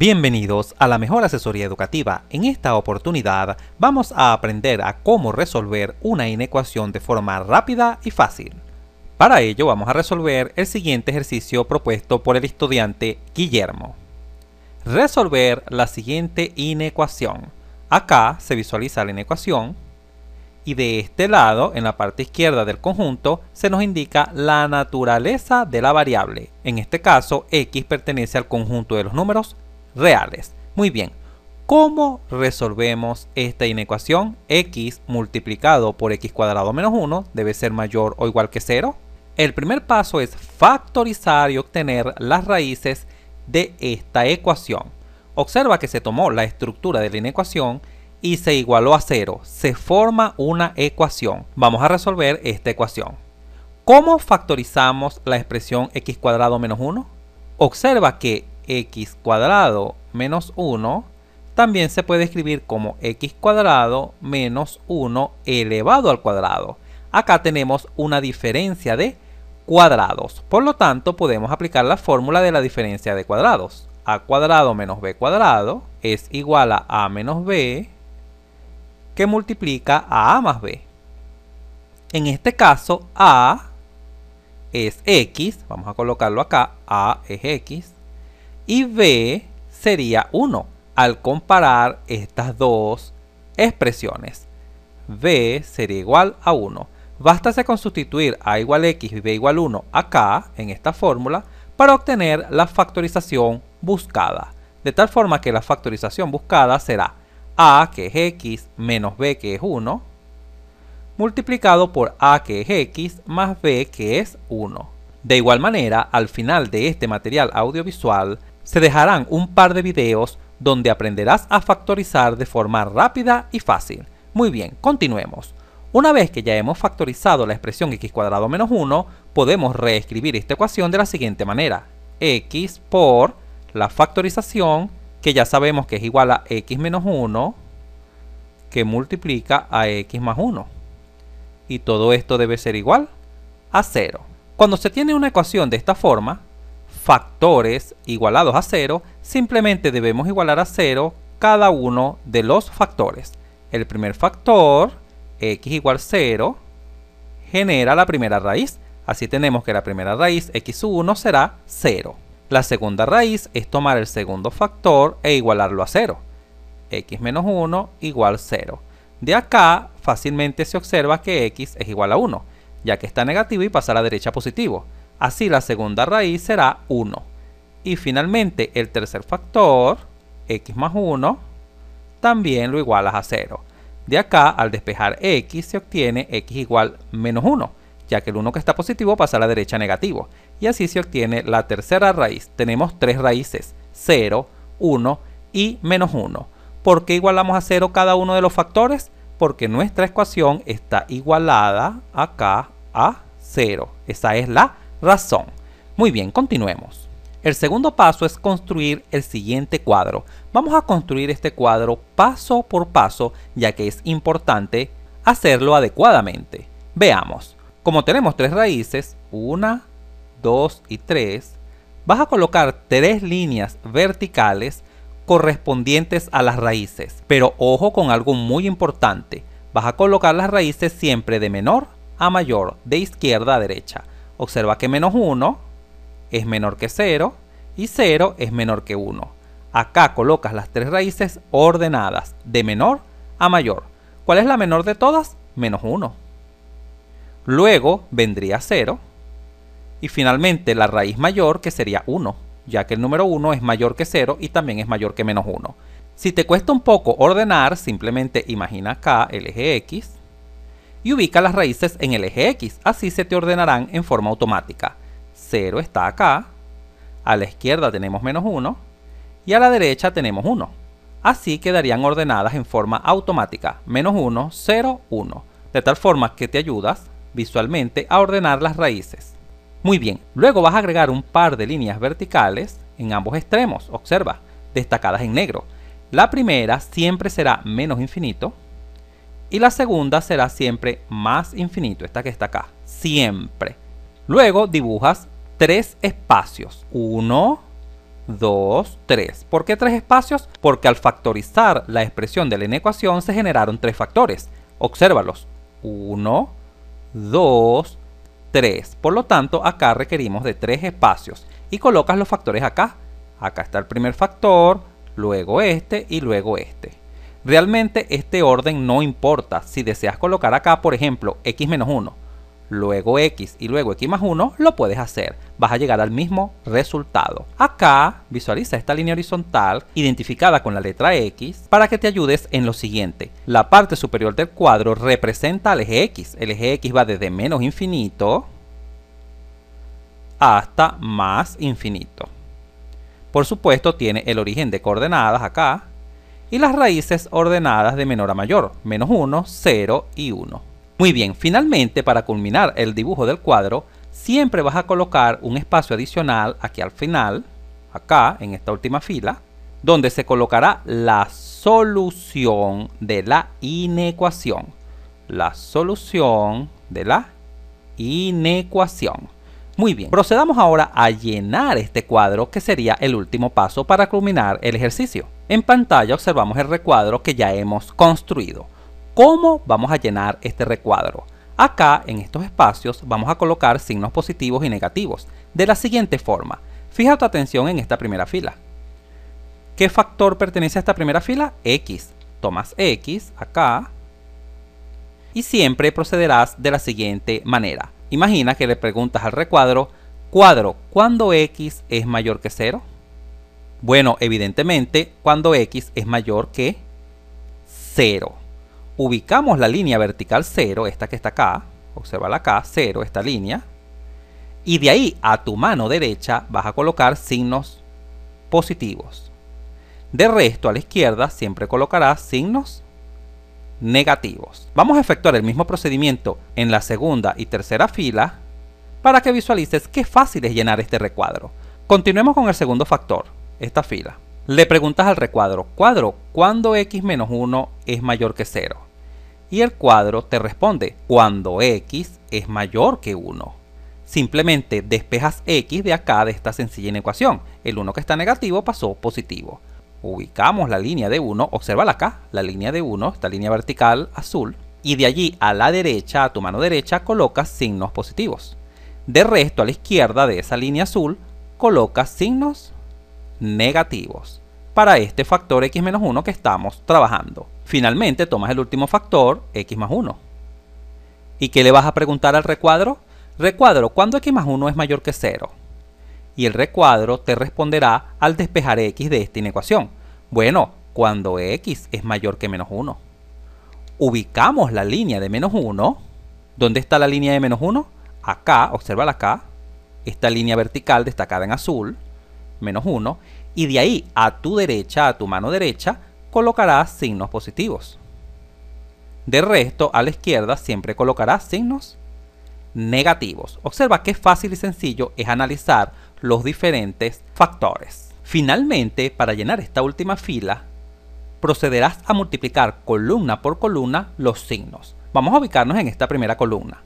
Bienvenidos a la mejor asesoría educativa. En esta oportunidad vamos a aprender a cómo resolver una inecuación de forma rápida y fácil. Para ello vamos a resolver el siguiente ejercicio propuesto por el estudiante Guillermo. Resolver la siguiente inecuación. Acá se visualiza la inecuación y de este lado, en la parte izquierda del conjunto, se nos indica la naturaleza de la variable. En este caso, x pertenece al conjunto de los números reales. Muy bien, ¿cómo resolvemos esta inecuación? x multiplicado por x cuadrado menos 1 debe ser mayor o igual que 0. El primer paso es factorizar y obtener las raíces de esta ecuación. Observa que se tomó la estructura de la inecuación y se igualó a 0. Se forma una ecuación. Vamos a resolver esta ecuación. ¿Cómo factorizamos la expresión x cuadrado menos 1? Observa que x cuadrado menos 1 también se puede escribir como x cuadrado menos 1 elevado al cuadrado. Acá tenemos una diferencia de cuadrados. Por lo tanto, podemos aplicar la fórmula de la diferencia de cuadrados. a cuadrado menos b cuadrado es igual a a menos b que multiplica a a más b. En este caso, a es x, vamos a colocarlo acá, a es x, y B sería 1 al comparar estas dos expresiones. B sería igual a 1. Bástase con sustituir A igual X y B igual 1 acá, en esta fórmula, para obtener la factorización buscada. De tal forma que la factorización buscada será A, que es X, menos B, que es 1, multiplicado por A, que es X, más B, que es 1. De igual manera, al final de este material audiovisual, se dejarán un par de videos donde aprenderás a factorizar de forma rápida y fácil. Muy bien, continuemos. Una vez que ya hemos factorizado la expresión x cuadrado menos 1, podemos reescribir esta ecuación de la siguiente manera. x por la factorización, que ya sabemos que es igual a x menos 1, que multiplica a x más 1. Y todo esto debe ser igual a 0. Cuando se tiene una ecuación de esta forma, factores igualados a 0, simplemente debemos igualar a 0 cada uno de los factores. El primer factor, x igual 0, genera la primera raíz. Así tenemos que la primera raíz, x1, será 0. La segunda raíz es tomar el segundo factor e igualarlo a 0. x menos 1 igual 0. De acá fácilmente se observa que x es igual a 1, ya que está negativo y pasa a la derecha positivo. Así la segunda raíz será 1. Y finalmente el tercer factor, x más 1, también lo igualas a 0. De acá, al despejar x, se obtiene x igual menos 1, ya que el 1 que está positivo pasa a la derecha negativo. Y así se obtiene la tercera raíz. Tenemos tres raíces, 0, 1 y menos 1. ¿Por qué igualamos a 0 cada uno de los factores? Porque nuestra ecuación está igualada acá a 0. Esa es la razón. Muy bien, continuemos. El segundo paso es construir el siguiente cuadro. Vamos a construir este cuadro paso por paso, ya que es importante hacerlo adecuadamente. Veamos. Como tenemos tres raíces, 1, 2 y 3, vas a colocar tres líneas verticales correspondientes a las raíces. Pero ojo con algo muy importante. Vas a colocar las raíces siempre de menor a mayor, de izquierda a derecha observa que menos 1 es menor que 0 y 0 es menor que 1. Acá colocas las tres raíces ordenadas, de menor a mayor. ¿Cuál es la menor de todas? Menos 1. Luego vendría 0. Y finalmente la raíz mayor que sería 1, ya que el número 1 es mayor que 0 y también es mayor que menos 1. Si te cuesta un poco ordenar, simplemente imagina acá el eje X y ubica las raíces en el eje X, así se te ordenarán en forma automática. 0 está acá, a la izquierda tenemos menos 1 y a la derecha tenemos 1. Así quedarían ordenadas en forma automática, menos 1, 0, 1, de tal forma que te ayudas visualmente a ordenar las raíces. Muy bien, luego vas a agregar un par de líneas verticales en ambos extremos, observa, destacadas en negro. La primera siempre será menos infinito y la segunda será siempre más infinito, esta que está acá, siempre. Luego dibujas tres espacios, 1, 2, 3. ¿Por qué tres espacios? Porque al factorizar la expresión de la inecuación se generaron tres factores. Obsérvalos, 1, 2, 3. Por lo tanto, acá requerimos de tres espacios y colocas los factores acá. Acá está el primer factor, luego este y luego este. Realmente este orden no importa. Si deseas colocar acá, por ejemplo, x menos 1, luego x y luego x más 1, lo puedes hacer. Vas a llegar al mismo resultado. Acá visualiza esta línea horizontal identificada con la letra x para que te ayudes en lo siguiente. La parte superior del cuadro representa al eje x. El eje x va desde menos infinito hasta más infinito. Por supuesto tiene el origen de coordenadas acá y las raíces ordenadas de menor a mayor, menos 1, 0 y 1. Muy bien, finalmente para culminar el dibujo del cuadro, siempre vas a colocar un espacio adicional aquí al final, acá en esta última fila, donde se colocará la solución de la inecuación. La solución de la inecuación. Muy bien, procedamos ahora a llenar este cuadro que sería el último paso para culminar el ejercicio. En pantalla observamos el recuadro que ya hemos construido. ¿Cómo vamos a llenar este recuadro? Acá en estos espacios vamos a colocar signos positivos y negativos de la siguiente forma. Fija tu atención en esta primera fila. ¿Qué factor pertenece a esta primera fila? X. Tomas X acá y siempre procederás de la siguiente manera. Imagina que le preguntas al recuadro, cuadro, ¿cuándo x es mayor que 0? Bueno, evidentemente, cuando x es mayor que 0. Ubicamos la línea vertical 0, esta que está acá, observa la acá, 0, esta línea. Y de ahí a tu mano derecha vas a colocar signos positivos. De resto, a la izquierda siempre colocarás signos negativos. Vamos a efectuar el mismo procedimiento en la segunda y tercera fila para que visualices qué fácil es llenar este recuadro. Continuemos con el segundo factor, esta fila. Le preguntas al recuadro, cuadro, ¿cuándo x menos 1 es mayor que 0? Y el cuadro te responde, cuando x es mayor que 1. Simplemente despejas x de acá de esta sencilla ecuación, El 1 que está negativo pasó positivo ubicamos la línea de 1, observa acá, la línea de 1, esta línea vertical azul, y de allí a la derecha, a tu mano derecha, colocas signos positivos. De resto, a la izquierda de esa línea azul, colocas signos negativos para este factor x menos 1 que estamos trabajando. Finalmente, tomas el último factor, x más 1. ¿Y qué le vas a preguntar al recuadro? Recuadro, ¿cuándo x más 1 es mayor que 0? y el recuadro te responderá al despejar x de esta inecuación. Bueno, cuando x es mayor que menos 1. Ubicamos la línea de menos 1. ¿Dónde está la línea de menos 1? Acá, observa acá. Esta línea vertical destacada en azul, menos 1. Y de ahí a tu derecha, a tu mano derecha, colocarás signos positivos. De resto, a la izquierda siempre colocarás signos negativos. Observa qué fácil y sencillo es analizar los diferentes factores. Finalmente, para llenar esta última fila, procederás a multiplicar columna por columna los signos. Vamos a ubicarnos en esta primera columna.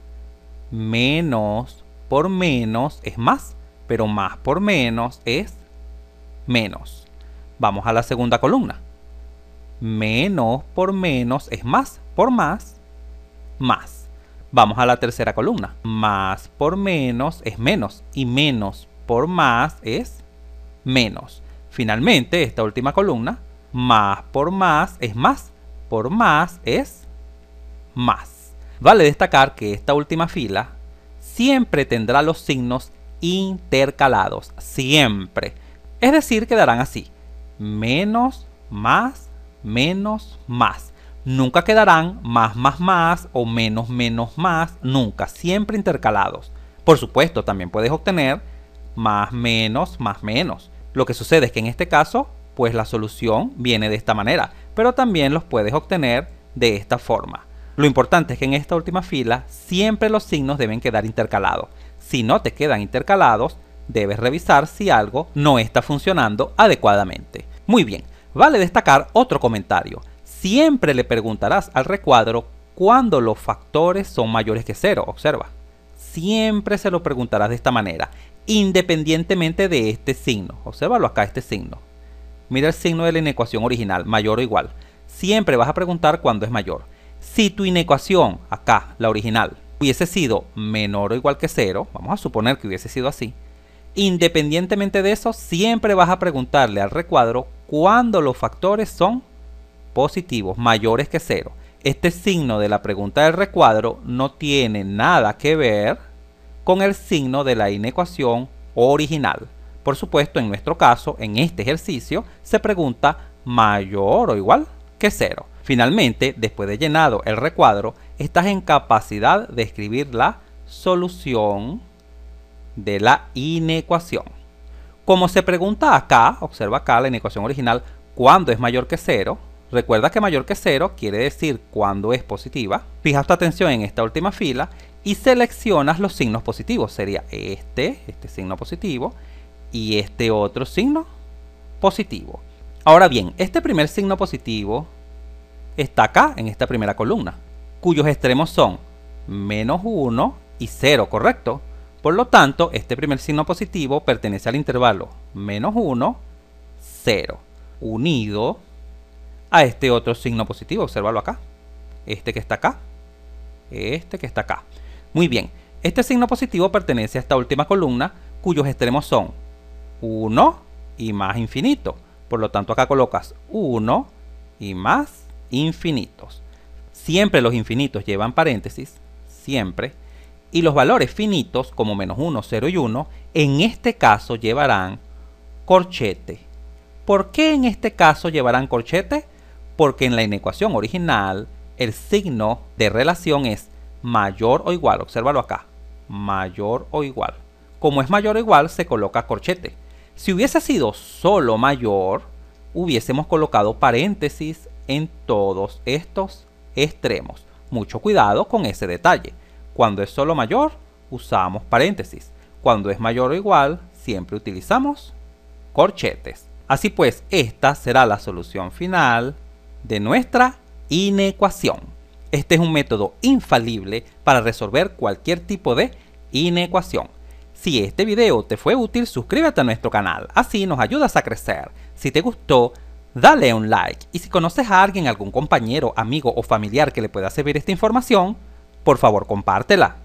Menos por menos es más, pero más por menos es menos. Vamos a la segunda columna. Menos por menos es más, por más, más. Vamos a la tercera columna. Más por menos es menos y menos por más es menos. Finalmente, esta última columna, más por más es más, por más es más. Vale destacar que esta última fila siempre tendrá los signos intercalados, siempre. Es decir, quedarán así, menos, más, menos, más. Nunca quedarán más, más, más o menos, menos, más, nunca, siempre intercalados. Por supuesto, también puedes obtener más menos, más menos. Lo que sucede es que en este caso, pues la solución viene de esta manera, pero también los puedes obtener de esta forma. Lo importante es que en esta última fila siempre los signos deben quedar intercalados. Si no te quedan intercalados, debes revisar si algo no está funcionando adecuadamente. Muy bien, vale destacar otro comentario. Siempre le preguntarás al recuadro cuando los factores son mayores que cero, observa. Siempre se lo preguntarás de esta manera independientemente de este signo. Obsérvalo acá, este signo. Mira el signo de la inecuación original, mayor o igual. Siempre vas a preguntar cuándo es mayor. Si tu inecuación, acá, la original, hubiese sido menor o igual que cero, vamos a suponer que hubiese sido así, independientemente de eso, siempre vas a preguntarle al recuadro cuándo los factores son positivos, mayores que cero. Este signo de la pregunta del recuadro no tiene nada que ver con el signo de la inecuación original. Por supuesto, en nuestro caso, en este ejercicio, se pregunta mayor o igual que cero. Finalmente, después de llenado el recuadro, estás en capacidad de escribir la solución de la inecuación. Como se pregunta acá, observa acá la inecuación original, ¿cuándo es mayor que cero? Recuerda que mayor que 0 quiere decir cuando es positiva. fija tu atención en esta última fila y seleccionas los signos positivos. Sería este, este signo positivo y este otro signo positivo. Ahora bien, este primer signo positivo está acá en esta primera columna, cuyos extremos son menos 1 y 0, ¿correcto? Por lo tanto, este primer signo positivo pertenece al intervalo menos 1, 0, unido a este otro signo positivo. observalo acá. Este que está acá. Este que está acá. Muy bien. Este signo positivo pertenece a esta última columna cuyos extremos son 1 y más infinito. Por lo tanto, acá colocas 1 y más infinitos. Siempre los infinitos llevan paréntesis. Siempre. Y los valores finitos, como menos 1, 0 y 1, en este caso llevarán corchete. ¿Por qué en este caso llevarán corchete? porque en la inecuación original el signo de relación es mayor o igual, obsérvalo acá, mayor o igual. Como es mayor o igual, se coloca corchete. Si hubiese sido solo mayor, hubiésemos colocado paréntesis en todos estos extremos. Mucho cuidado con ese detalle. Cuando es solo mayor, usamos paréntesis. Cuando es mayor o igual, siempre utilizamos corchetes. Así pues, esta será la solución final de nuestra inecuación. Este es un método infalible para resolver cualquier tipo de inecuación. Si este video te fue útil, suscríbete a nuestro canal, así nos ayudas a crecer. Si te gustó, dale un like y si conoces a alguien, algún compañero, amigo o familiar que le pueda servir esta información, por favor compártela.